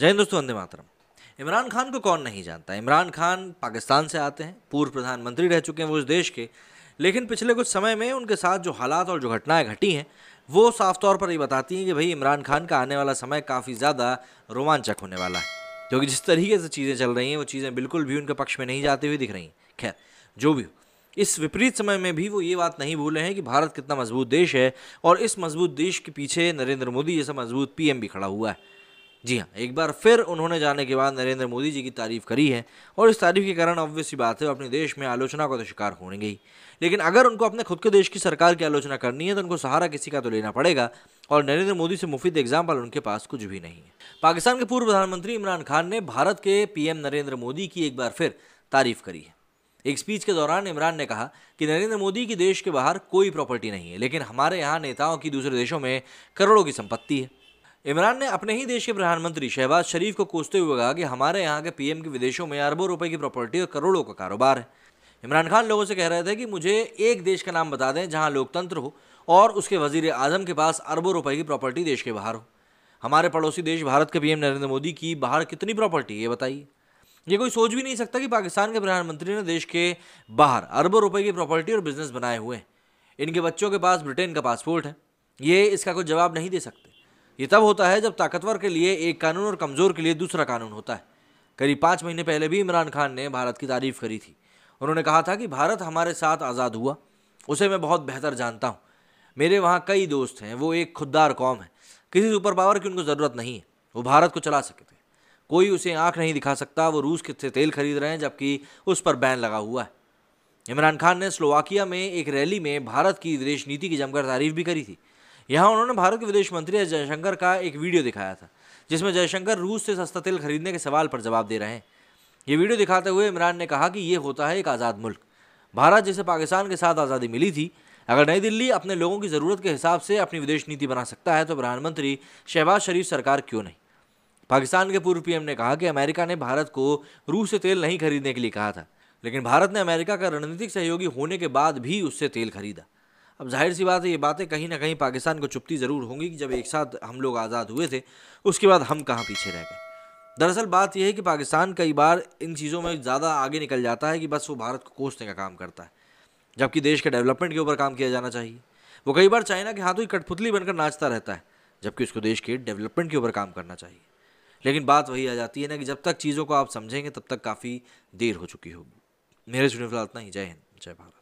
जय हिंद दोस्तों वंदे मातरम इमरान खान को कौन नहीं जानता इमरान खान पाकिस्तान से आते हैं पूर्व प्रधानमंत्री रह चुके हैं वो इस देश के लेकिन पिछले कुछ समय में उनके साथ जो हालात और जो घटनाएं घटी हैं वो साफ तौर पर ये बताती हैं कि भाई इमरान खान का आने वाला समय काफ़ी ज़्यादा रोमांचक होने वाला है क्योंकि जिस तरीके से चीज़ें चल रही हैं वो चीज़ें बिल्कुल भी उनके पक्ष में नहीं जाती हुई दिख रही हैं खैर जो भी हो इस विपरीत समय में भी वो ये बात नहीं भूले हैं कि भारत कितना मजबूत देश है और इस मजबूत देश के पीछे नरेंद्र मोदी जैसा मजबूत पीएम भी खड़ा हुआ है जी हाँ एक बार फिर उन्होंने जाने के बाद नरेंद्र मोदी जी की तारीफ करी है और इस तारीफ के कारण ऑब्वियस बात है अपने देश में आलोचना का तो शिकार होने गई लेकिन अगर उनको अपने खुद के देश की सरकार की आलोचना करनी है तो उनको सहारा किसी का तो लेना पड़ेगा और नरेंद्र मोदी से मुफीद एग्जाम्पल उनके पास कुछ भी नहीं है पाकिस्तान के पूर्व प्रधानमंत्री इमरान खान ने भारत के पी नरेंद्र मोदी की एक बार फिर तारीफ करी है एक स्पीच के दौरान इमरान ने कहा कि नरेंद्र मोदी की देश के बाहर कोई प्रॉपर्टी नहीं है लेकिन हमारे यहाँ नेताओं की दूसरे देशों में करोड़ों की संपत्ति है इमरान ने अपने ही देश के प्रधानमंत्री शहबाज शरीफ को कोसते हुए कहा कि हमारे यहाँ के पीएम के विदेशों में अरबों रुपए की प्रॉपर्टी और करोड़ों का कारोबार है इमरान खान लोगों से कह रहे थे कि मुझे एक देश का नाम बता दें जहाँ लोकतंत्र हो और उसके वजीर आजम के पास अरबों रुपए की प्रॉपर्टी देश के बाहर हो हमारे पड़ोसी देश भारत के पीएम नरेंद्र मोदी की बाहर कितनी प्रॉपर्टी है ये बताइए ये कोई सोच भी नहीं सकता कि पाकिस्तान के प्रधानमंत्री ने देश के बाहर अरबों रुपए की प्रॉपर्टी और बिजनेस बनाए हुए हैं इनके बच्चों के पास ब्रिटेन का पासपोर्ट है ये इसका कोई जवाब नहीं दे सकते ये तब होता है जब ताकतवर के लिए एक कानून और कमज़ोर के लिए दूसरा कानून होता है करीब पाँच महीने पहले भी इमरान खान ने भारत की तारीफ करी थी उन्होंने कहा था कि भारत हमारे साथ आज़ाद हुआ उसे मैं बहुत बेहतर जानता हूँ मेरे वहाँ कई दोस्त हैं वो एक खुददार कौम है किसी सुपर पावर की उनको ज़रूरत नहीं है वो भारत को चला सके थे कोई उसे आंख नहीं दिखा सकता वो रूस के तेल खरीद रहे हैं जबकि उस पर बैन लगा हुआ है इमरान खान ने स्लोवाकिया में एक रैली में भारत की विदेश नीति की जमकर तारीफ भी करी थी यहाँ उन्होंने भारत के विदेश मंत्री एस जयशंकर का एक वीडियो दिखाया था जिसमें जयशंकर रूस से सस्ता तेल खरीदने के सवाल पर जवाब दे रहे हैं ये वीडियो दिखाते हुए इमरान ने कहा कि ये होता है एक आज़ाद मुल्क भारत जिसे पाकिस्तान के साथ आज़ादी मिली थी अगर नई दिल्ली अपने लोगों की ज़रूरत के हिसाब से अपनी विदेश नीति बना सकता है तो प्रधानमंत्री शहबाज शरीफ सरकार क्यों नहीं पाकिस्तान के पूर्व पीएम ने कहा कि अमेरिका ने भारत को रूस से तेल नहीं खरीदने के लिए कहा था लेकिन भारत ने अमेरिका का रणनीतिक सहयोगी होने के बाद भी उससे तेल खरीदा अब जाहिर सी बात है ये बातें कहीं ना कहीं पाकिस्तान को चुपती ज़रूर होंगी कि जब एक साथ हम लोग आज़ाद हुए थे उसके बाद हम कहाँ पीछे रह गए दरअसल बात यह है कि पाकिस्तान कई बार इन चीज़ों में ज़्यादा आगे निकल जाता है कि बस वो भारत को कोसने का काम करता है जबकि देश के डेवलपमेंट के ऊपर काम किया जाना चाहिए वो कई बार चाइना के हाथों ही कठपुतली बनकर नाचता रहता है जबकि उसको देश के डेवलपमेंट के ऊपर काम करना चाहिए लेकिन बात वही आ जाती है ना कि जब तक चीज़ों को आप समझेंगे तब तक काफ़ी देर हो चुकी होगी मेरे चुने फिलहाल इतना ही जय हिंद जय भारत